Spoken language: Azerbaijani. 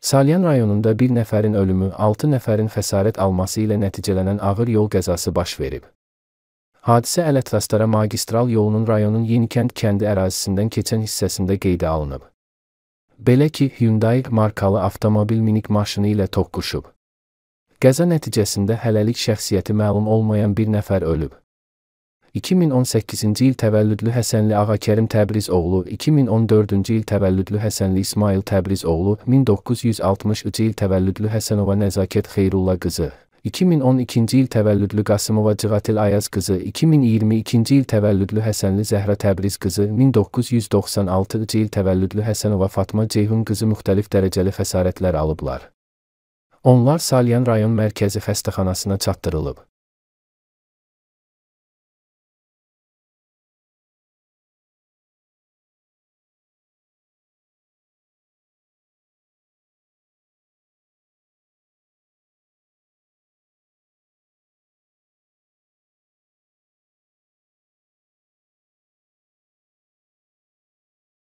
Salyan rayonunda bir nəfərin ölümü, 6 nəfərin xəsarət alması ilə nəticələnən ağır yol qəzası baş verib. Hadisə Ələtrastara magistral yolunun rayonun Yenikənd kəndi ərazisindən keçən hissəsində qeydə alınıb. Belə ki, Hyundai markalı avtomobil minik maşını ilə toqquşub. Qəza nəticəsində hələlik şəxsiyyəti məlum olmayan bir nəfər ölüb. 2018-ci il təvəllüdlü Həsənli Ağakərim Təbriz oğlu, 2014-cü il təvəllüdlü Həsənli İsmail Təbriz oğlu, 1963-cü il təvəllüdlü Həsənova Nəzakət Xeyrulla qızı, 2012-ci il təvəllüdlü Qasımova Cıqatil Ayaz qızı, 2022-ci il təvəllüdlü Həsənli Zəhra Təbriz qızı, 1996-cı il təvəllüdlü Həsənova Fatma Ceyhun qızı müxtəlif dərəcəli xəsarətlər alıblar. Onlar Salyan rayon mərkəzi xəstəxanasına çatdırılıb.